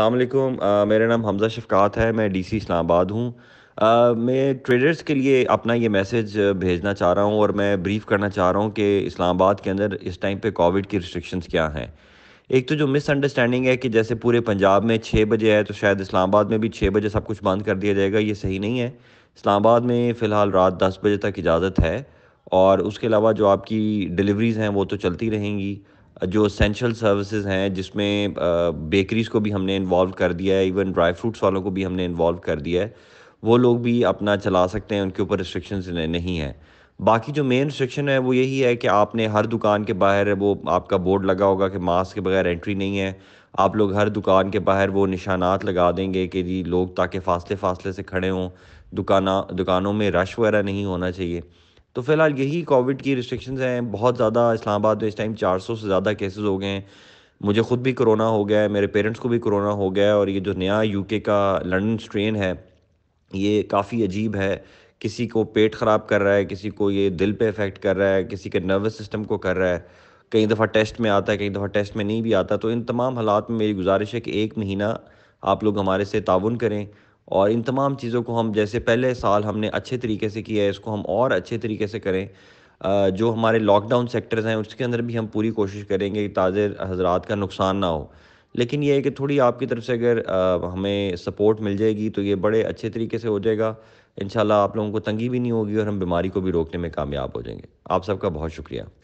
अलैक्म मेरा नाम हमज़ा शफकात है मैं डीसी इस्लामाबाद हूँ मैं ट्रेडर्स के लिए अपना ये मैसेज भेजना चाह रहा हूँ और मैं ब्रीफ करना चाह रहा हूँ कि इस्लामाबाद के अंदर इस टाइम पे कोविड की रिस्ट्रिक्शंस क्या हैं एक तो जो मिसअंडरस्टैंडिंग है कि जैसे पूरे पंजाब में छः बजे है तो शायद इस्लामाबाद में भी छः बजे सब कुछ बंद कर दिया जाएगा ये सही नहीं है इस्लामाबाद में फ़िलहाल रात दस बजे तक इजाज़त है और उसके अलावा जो आपकी डिलीवरीज़ हैं वो तो चलती रहेंगी जो असेंशल सर्विसेज हैं जिसमें बेकरीज को भी हमने इन्वॉल्व कर दिया है इवन ड्राई फ्रूट्स वालों को भी हमने इन्वॉल्व कर दिया है वो लोग भी अपना चला सकते हैं उनके ऊपर रिस्ट्रिक्शन नहीं हैं बाकी जो मेन रिस्ट्रिक्शन है वो यही है कि आपने हर दुकान के बाहर वो आपका बोर्ड लगा होगा कि मास्क के बगैर एंट्री नहीं है आप लोग हर दुकान के बाहर वो निशानात लगा देंगे कि जी लोग ताकि फासले फासले से खड़े हों दुकाना दुकानों में रश वगैरह नहीं होना चाहिए तो फ़िलहाल यही कोविड की रिस्ट्रिक्शन हैं बहुत ज़्यादा इस्लामाबाद में इस टाइम 400 से ज़्यादा केसेस हो गए हैं मुझे ख़ुद भी कोरोना हो गया है मेरे पेरेंट्स को भी कोरोना हो गया है और ये जो नया यूके का लंडन स्ट्रेन है ये काफ़ी अजीब है किसी को पेट ख़राब कर रहा है किसी को ये दिल पे इफ़ेक्ट कर रहा है किसी के नर्वस सिस्टम को कर रहा है कई दफ़ा टेस्ट में आता है कई दफ़ा टेस्ट में नहीं भी आता तो इन तमाम हालात में मेरी गुजारिश है कि एक महीना आप लोग हमारे से ताउन करें और इन तमाम चीज़ों को हम जैसे पहले साल हमने अच्छे तरीके से किया है इसको हम और अच्छे तरीके से करें जो हमारे लॉकडाउन सेक्टर्स हैं उसके अंदर भी हम पूरी कोशिश करेंगे कि ताज़े हजरात का नुकसान ना हो लेकिन यह है कि थोड़ी आपकी तरफ से अगर हमें सपोर्ट मिल जाएगी तो ये बड़े अच्छे तरीके से हो जाएगा इन आप लोगों को तंगी भी नहीं होगी और हम बीमारी को भी रोकने में कामयाब हो जाएंगे आप सबका बहुत शुक्रिया